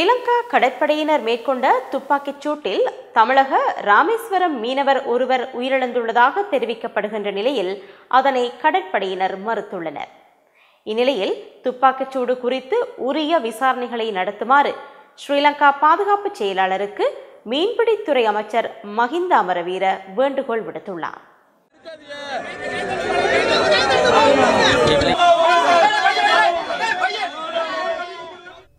இலங்கா கடற்படையினர் மேற்கொண்ட துப்பாக்கிச் சூட்டில் தமிழக ராமேஸ்வரம் மீனவர் ஒருவர் உயிரிழந்துள்ளதாக தெரிவிக்கப்படுகின்ற நிலையில் அதனை கடற்படையினர் மறுத்துள்ளனர் இந்நிலையில் துப்பாக்கிச் சூடு குறித்து உரிய விசாரணைகளை நடத்துமாறு ஸ்ரீலங்கா பாதுகாப்பு செயலாளருக்கு மீன்பிடித்துறை அமைச்சர் மஹிந்த அமரவீர வேண்டுகோள் விடுத்துள்ளார்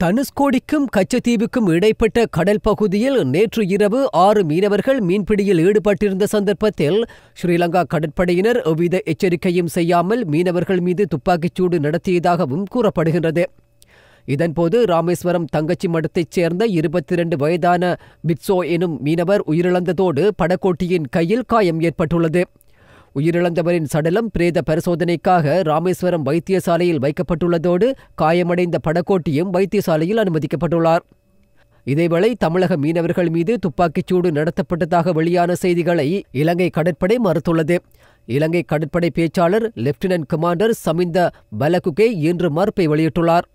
தனுஷ்கோடிக்கும் கச்சத்தீவுக்கும் இடைப்பட்ட கடல் பகுதியில் நேற்று இரவு ஆறு மீனவர்கள் மீன்பிடியில் ஈடுபட்டிருந்த சந்தர்ப்பத்தில் ஸ்ரீலங்கா கடற்படையினர் எவ்வித எச்சரிக்கையும் செய்யாமல் மீனவர்கள் மீது துப்பாக்கிச்சூடு நடத்தியதாகவும் கூறப்படுகின்றது இதன்போது ராமேஸ்வரம் தங்கச்சி மடத்தைச் சேர்ந்த இருபத்தி இரண்டு வயதான பிட்சோ எனும் மீனவர் உயிரிழந்ததோடு படக்கோட்டியின் கையில் காயம் ஏற்பட்டுள்ளது உயிரிழந்தவரின் சடலம் பிரேத பரிசோதனைக்காக ராமேஸ்வரம் வைத்தியசாலையில் வைக்கப்பட்டுள்ளதோடு காயமடைந்த படக்கோட்டியும் வைத்தியசாலையில் அனுமதிக்கப்பட்டுள்ளார் இதேவேளை தமிழக மீனவர்கள் மீது துப்பாக்கிச்சூடு நடத்தப்பட்டதாக வெளியான செய்திகளை இலங்கை கடற்படை மறுத்துள்ளது இலங்கை கடற்படை பேச்சாளர் லெப்டினன்ட் கமாண்டர் சமிந்த பலகுகே இன்று மறுப்பை வெளியிட்டுள்ளார்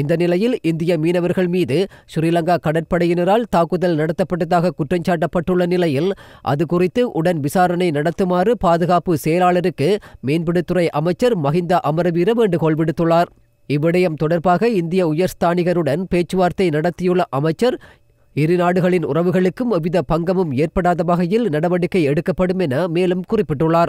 இந்த நிலையில் இந்திய மீனவர்கள் மீது ஸ்ரீலங்கா கடற்படையினரால் தாக்குதல் நடத்தப்பட்டதாக குற்றஞ்சாட்டப்பட்டுள்ள நிலையில் அது குறித்து உடன் விசாரணை நடத்துமாறு பாதுகாப்பு செயலாளருக்கு மீன்பிடித்துறை அமைச்சர் மஹிந்த அமரவீர வேண்டுகோள் விடுத்துள்ளார் இவ்விடயம் தொடர்பாக இந்திய உயர்ஸ்தானிகருடன் பேச்சுவார்த்தை நடத்தியுள்ள அமைச்சர் இரு நாடுகளின் உறவுகளுக்கும் எவ்வித பங்கமும் ஏற்படாத வகையில் நடவடிக்கை எடுக்கப்படும் என மேலும் குறிப்பிட்டுள்ளார்